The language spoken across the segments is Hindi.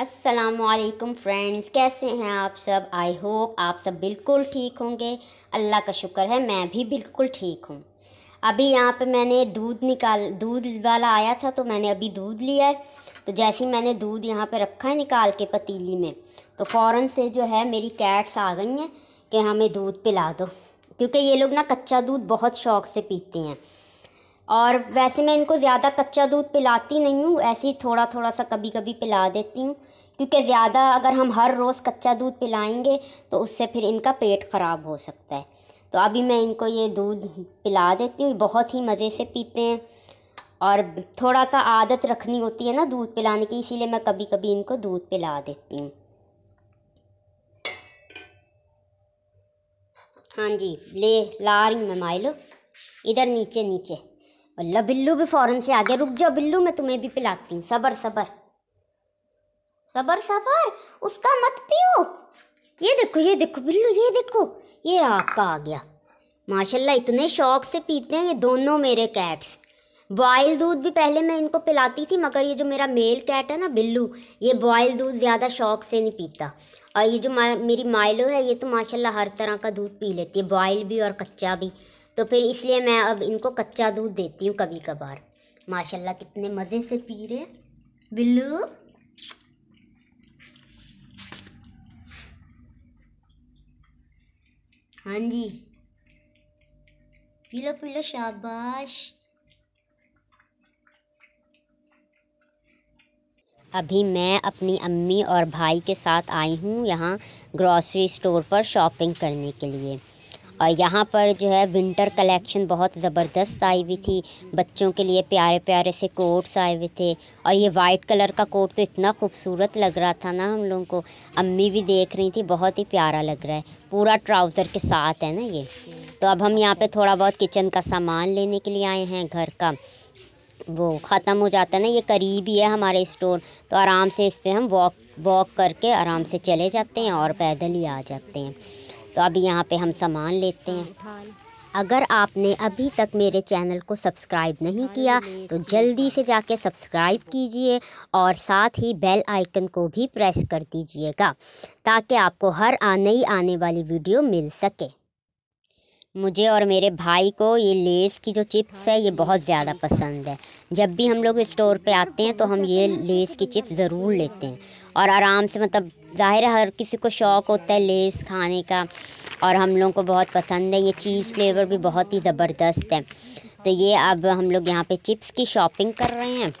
असलकम फ्रेंड्स कैसे हैं आप सब आई होप आप सब बिल्कुल ठीक होंगे अल्लाह का शुक्र है मैं भी बिल्कुल ठीक हूँ अभी यहाँ पे मैंने दूध निकाल दूध वाला आया था तो मैंने अभी दूध लिया है तो जैसे ही मैंने दूध यहाँ पे रखा है निकाल के पतीली में तो फ़ौर से जो है मेरी कैट्स आ गई हैं कि हमें दूध पिला दो क्योंकि ये लोग ना कच्चा दूध बहुत शौक से पीते हैं और वैसे मैं इनको ज़्यादा कच्चा दूध पिलाती नहीं हूँ ऐसे ही थोड़ा थोड़ा सा कभी कभी पिला देती हूँ क्योंकि ज़्यादा अगर हम हर रोज़ कच्चा दूध पिलाएंगे तो उससे फिर इनका पेट ख़राब हो सकता है तो अभी मैं इनको ये दूध पिला देती हूँ बहुत ही मज़े से पीते हैं और थोड़ा सा आदत रखनी होती है ना दूध पिलाने की इसीलिए मैं कभी कभी इनको दूध पिला देती हूँ हाँ जी ले ला रही मैं माइलो इधर नीचे नीचे अल्लाह बिल्लू भी फ़ौरन से आ गया रुक जाओ बिल्लू मैं तुम्हें भी पिलाती हूँ सबर सबर सबर सबर उसका मत पियो ये देखो ये देखो बिल्लू ये देखो ये रात का आ गया माशाल्लाह इतने शौक से पीते हैं ये दोनों मेरे कैट्स बॉयल दूध भी पहले मैं इनको पिलाती थी मगर ये जो मेरा मेल कैट है ना बिल्लू ये बॉयल दूध ज़्यादा शौक से नहीं पीता और ये जो मेरी माइलो है ये तो माशाल्लाह हर तरह का दूध पी लेती है बॉयल भी और कच्चा भी तो फिर इसलिए मैं अब इनको कच्चा दूध देती हूँ कभी कभार माशाल्लाह कितने मज़े से पी रहे बिल्लू हाँ G P low P low शाबाश अभी मैं अपनी अम्मी और भाई के साथ आई हूँ यहाँ ग्रॉसरी स्टोर पर शॉपिंग करने के लिए और यहाँ पर जो है विंटर कलेक्शन बहुत ज़बरदस्त आई हुई थी बच्चों के लिए प्यारे प्यारे से कोट्स आए हुए थे और ये वाइट कलर का कोट तो इतना खूबसूरत लग रहा था ना हम लोगों को अम्मी भी देख रही थी बहुत ही प्यारा लग रहा है पूरा ट्राउज़र के साथ है ना ये तो अब हम यहाँ पे थोड़ा बहुत किचन का सामान लेने के लिए आए हैं घर का वो ख़त्म हो जाता है ना ये करीब ही है हमारे स्टोर तो आराम से इस पर हम वॉक वॉक करके आराम से चले जाते हैं और पैदल ही आ जाते हैं तो अभी यहाँ पे हम सामान लेते हैं अगर आपने अभी तक मेरे चैनल को सब्सक्राइब नहीं हाँ किया तो जल्दी से जाके सब्सक्राइब कीजिए और साथ ही बेल आइकन को भी प्रेस कर दीजिएगा ताकि आपको हर नई आने वाली वीडियो मिल सके मुझे और मेरे भाई को ये लेस की जो चिप्स है ये बहुत ज़्यादा पसंद है जब भी हम लोग स्टोर पे आते हैं तो हम ये लेस की चिप्स ज़रूर लेते हैं और आराम से मतलब ज़ाहिर है हर किसी को शौक़ होता है लेस खाने का और हम लोगों को बहुत पसंद है ये चीज़ फ्लेवर भी बहुत ही ज़बरदस्त है तो ये अब हम लोग यहाँ पे चिप्स की शॉपिंग कर रहे हैं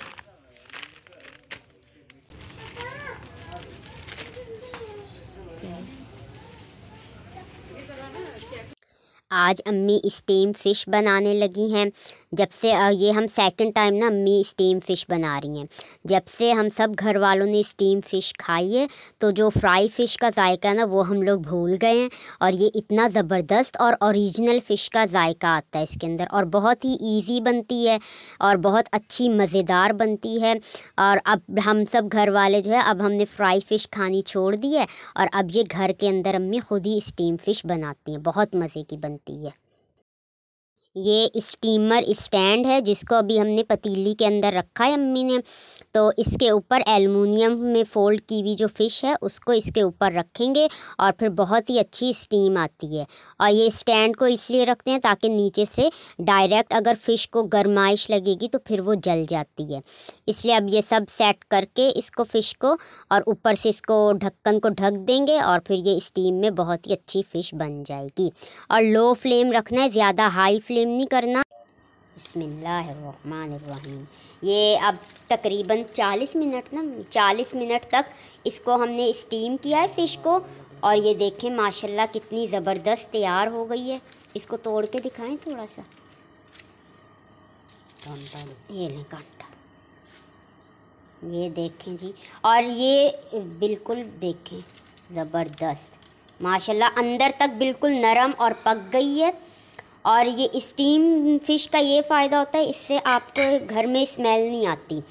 आज अम्मी स्टीम फ़िश बनाने लगी हैं जब से ये हम सेकंड टाइम ना अम्मी स्टीम फ़िश बना रही हैं जब से हम सब घर वालों ने स्टीम फ़िश खाई है तो जो फ्राई फ़िश का जायका ना वो हम लोग भूल गए हैं और ये इतना ज़बरदस्त और ओरिजिनल फ़िश का जायका आता है इसके अंदर और बहुत ही ईजी बनती है और बहुत अच्छी मज़ेदार बनती है और अब हम सब घर वाले जो है अब हमने फ्राई फ़िश खानी छोड़ दी है और अब ये घर के अंदर अम्मी ख़ुद ही स्टीम फ़िश बनाती हैं बहुत मज़े की बनती है setia. ये स्टीमर स्टैंड है जिसको अभी हमने पतीली के अंदर रखा है अम्मी ने तो इसके ऊपर एलमिनियम में फ़ोल्ड की हुई जो फ़िश है उसको इसके ऊपर रखेंगे और फिर बहुत ही अच्छी स्टीम आती है और ये स्टैंड को इसलिए रखते हैं ताकि नीचे से डायरेक्ट अगर फ़िश को गर्माइश लगेगी तो फिर वो जल जाती है इसलिए अब ये सब सेट करके इसको फ़िश को और ऊपर से इसको ढक्कन को ढक देंगे और फिर ये स्टीम में बहुत ही अच्छी फ़िश बन जाएगी और लो फ्लेम रखना है ज़्यादा हाई फ्लेम ज़ालिम नहीं करना बसमीम ये अब तकरीबन 40 मिनट ना 40 मिनट तक इसको हमने स्टीम किया है फ़िश को और ये देखें माशाल्लाह कितनी ज़बरदस्त तैयार हो गई है इसको तोड़ के दिखाएं थोड़ा सा ये नहीं कांटा ये देखें जी और ये बिल्कुल देखें ज़बरदस्त माशाल्लाह अंदर तक बिल्कुल नरम और पक गई है और ये स्टीम फिश का ये फ़ायदा होता है इससे आपको घर में स्मेल नहीं आती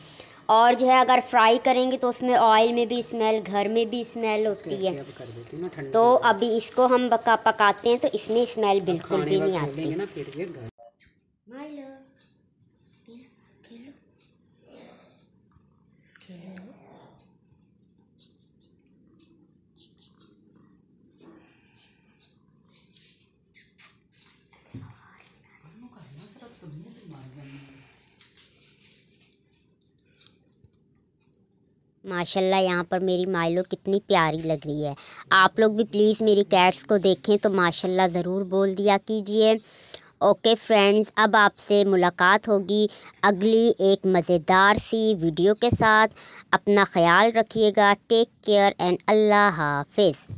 और जो है अगर फ्राई करेंगे तो उसमें ऑयल में भी स्मेल घर में भी स्मेल होती है तो अभी इसको हम पका पकाते हैं तो इसमें स्मेल बिल्कुल भी नहीं आती माशाल्लाह यहाँ पर मेरी माइलो कितनी प्यारी लग रही है आप लोग भी प्लीज़ मेरी कैट्स को देखें तो माशाल्लाह ज़रूर बोल दिया कीजिए ओके फ्रेंड्स अब आपसे मुलाकात होगी अगली एक मज़ेदार सी वीडियो के साथ अपना ख्याल रखिएगा टेक केयर एंड अल्लाह हाफिज़